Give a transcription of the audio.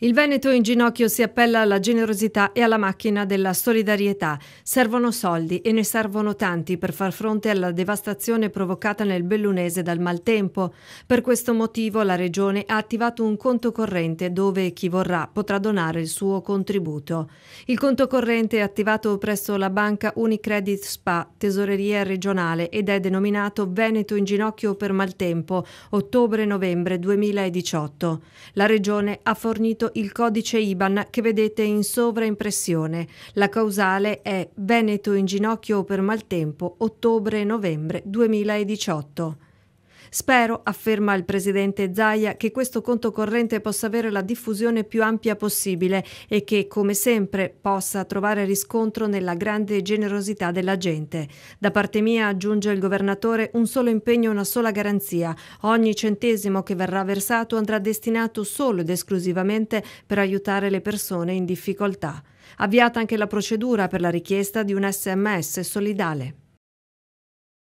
Il Veneto in ginocchio si appella alla generosità e alla macchina della solidarietà. Servono soldi e ne servono tanti per far fronte alla devastazione provocata nel Bellunese dal maltempo. Per questo motivo la Regione ha attivato un conto corrente dove chi vorrà potrà donare il suo contributo. Il conto corrente è attivato presso la banca Unicredit Spa, tesoreria regionale ed è denominato Veneto in ginocchio per maltempo, ottobre-novembre 2018. La Regione ha fornito scritto il codice IBAN che vedete in sovraimpressione. La causale è Veneto in ginocchio per maltempo ottobre-novembre 2018. Spero, afferma il presidente Zaia, che questo conto corrente possa avere la diffusione più ampia possibile e che, come sempre, possa trovare riscontro nella grande generosità della gente. Da parte mia, aggiunge il governatore, un solo impegno e una sola garanzia. Ogni centesimo che verrà versato andrà destinato solo ed esclusivamente per aiutare le persone in difficoltà. Avviata anche la procedura per la richiesta di un sms solidale.